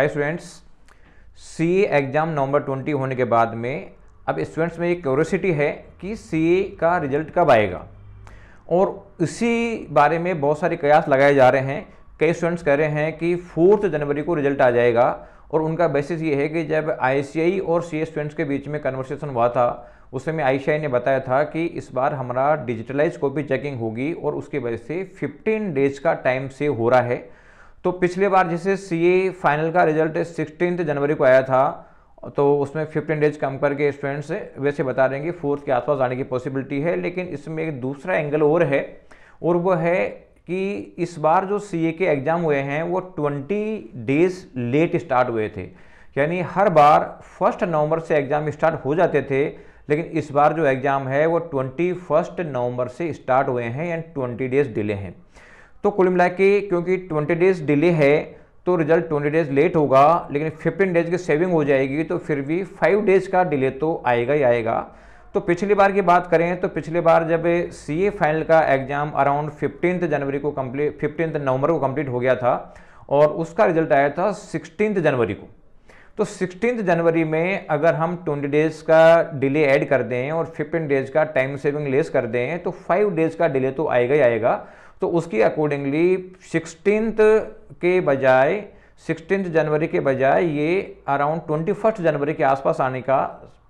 hi students सी exam नवंबर 20 होने के बाद में अब स्टूडेंट्स में एक क्यूरोसिटी है कि सी का रिजल्ट कब आएगा और इसी बारे में बहुत सारे कयास लगाए जा रहे हैं कई स्टूडेंट्स कह रहे हैं कि फोर्थ जनवरी को रिजल्ट आ जाएगा और उनका बेसिस ये है कि जब आई और सी स्टूडेंट्स के बीच में कन्वर्सेशन हुआ था उस समय आई ने बताया था कि इस बार हमारा डिजिटलाइज कॉपी चेकिंग होगी और उसकी वजह से फिफ्टीन डेज का टाइम से हो रहा है तो पिछले बार जैसे सी फाइनल e का रिजल्ट सिक्सटीन जनवरी को आया था तो उसमें फिफ्टीन डेज कम करके स्टूडेंट्स वैसे बता रहे हैं कि फोर्थ के आसपास आने की पॉसिबिलिटी है लेकिन इसमें एक दूसरा एंगल और है और वो है कि इस बार जो सी e के एग्ज़ाम हुए हैं वो ट्वेंटी डेज लेट स्टार्ट हुए थे यानी हर बार फर्स्ट नवंबर से एग्ज़ाम स्टार्ट हो जाते थे लेकिन इस बार जो एग्ज़ाम है वो ट्वेंटी फर्स्ट नवंबर से स्टार्ट हुए हैं एंड ट्वेंटी डेज डिले हैं तो कुल मिला के क्योंकि ट्वेंटी डेज डिले है तो रिजल्ट ट्वेंटी डेज लेट होगा लेकिन फिफ्टीन डेज की सेविंग हो जाएगी तो फिर भी फाइव डेज का डिले तो आएगा ही आएगा तो पिछली बार की बात करें तो पिछली बार जब सी ए फाइनल का एग्ज़ाम अराउंड फिफ्टीन जनवरी को कम्प्लीट फिफ्टीन नवंबर को कम्प्लीट हो गया था और उसका रिजल्ट आया था सिक्सटीन जनवरी को तो सिक्सटीन जनवरी में अगर हम ट्वेंटी डेज़ का डिले ऐड कर दें और फिफ्टीन डेज़ का टाइम सेविंग लेस कर दें तो फाइव डेज़ का डिले तो आएगा ही आएगा तो उसकी अकॉर्डिंगली सिक्सटीन के बजाय सिक्सटीन जनवरी के बजाय ये अराउंड ट्वेंटी फर्स्ट जनवरी के आसपास आने का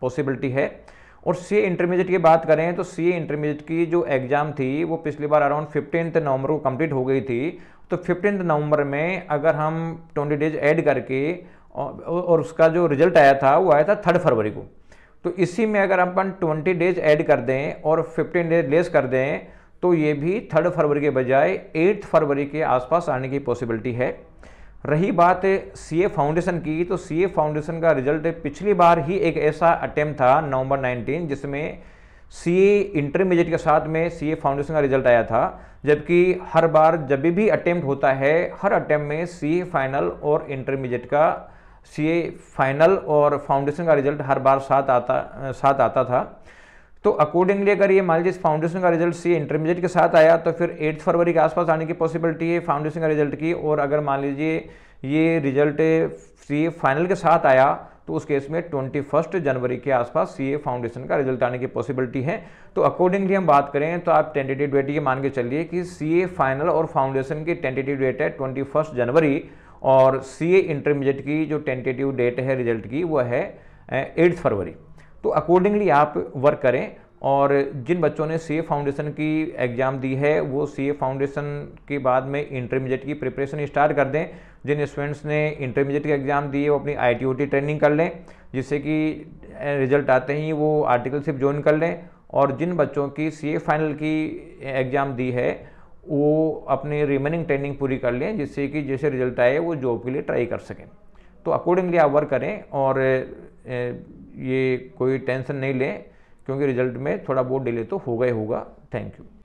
पॉसिबिलिटी है और सी इंटरमीडिएट की बात करें तो सी इंटरमीडिएट की जो एग्ज़ाम थी वो पिछली बार अराउंड फिफ्टीन नवंबर को कंप्लीट हो गई थी तो फिफ्टीन नवंबर में अगर हम ट्वेंटी डेज ऐड करके और उसका जो रिजल्ट आया था वो आया था थर्ड फरवरी को तो इसी में अगर अपन ट्वेंटी डेज ऐड कर दें और फिफ्टीन डेज लेस कर दें तो ये भी थर्ड फरवरी के बजाय एट्थ फरवरी के आसपास आने की पॉसिबिलिटी है रही बात सी ए फाउंडेशन की तो सी ए फाउंडेशन का रिजल्ट पिछली बार ही एक ऐसा अटैम्प्ट था नवंबर 19 जिसमें सी ए इंटरमीडिएट के साथ में सी ए फाउंडेशन का रिजल्ट आया था जबकि हर बार जब भी अटैम्प्ट होता है हर अटैम्प्ट में सी ए फाइनल और इंटरमीडिएट का सी ए फाइनल और फाउंडेशन का रिजल्ट हर बार साथ आता साथ आता था तो अकॉर्डिंगली अगर ये मान लीजिए फाउंडेशन का रिजल्ट सी इंटरमीडिएट के साथ आया तो फिर एट्थ फरवरी के आसपास आने की पॉसिबिलिटी है फाउंडेशन का रिजल्ट की और अगर मान लीजिए ये रिजल्ट सी फाइनल के साथ आया तो उस केस में ट्वेंटी फर्स्ट जनवरी के आसपास सीए फाउंडेशन का रिजल्ट आने की पॉसिबिलिटी है तो अकॉर्डिंगली हम बात करें तो आप टेंटेटिव डेट ये मान के चलिए कि सीए फाइनल और फाउंडेशन की टेंटेटिव डेट है ट्वेंटी फर्स्ट जनवरी और सीए इंटरमीडिएट की जो टेंटेटिव डेट है रिजल्ट की वह है एट्थ फरवरी तो अकॉर्डिंगली आप वर्क करें और जिन बच्चों ने सी फाउंडेशन की एग्ज़ाम दी है वो सी फाउंडेशन के बाद में इंटरमीडिएट की प्रिपरेशन स्टार्ट कर दें जिन स्टूडेंट्स ने इंटरमीडिएट की एग्ज़ाम दी है वो अपनी आई ट्रेनिंग कर लें जिससे कि रिजल्ट आते ही वो आर्टिकलशिप ज्वाइन कर लें और जिन बच्चों की सी फाइनल की एग्ज़ाम दी है वो अपनी रिमेनिंग ट्रेनिंग पूरी कर लें जिससे कि जैसे रिजल्ट आए वो जॉब के लिए ट्राई कर सकें तो अकॉर्डिंगली आप वर्क करें और ए, ये कोई टेंशन नहीं लें क्योंकि रिजल्ट में थोड़ा बहुत डिले तो होगा ही होगा थैंक यू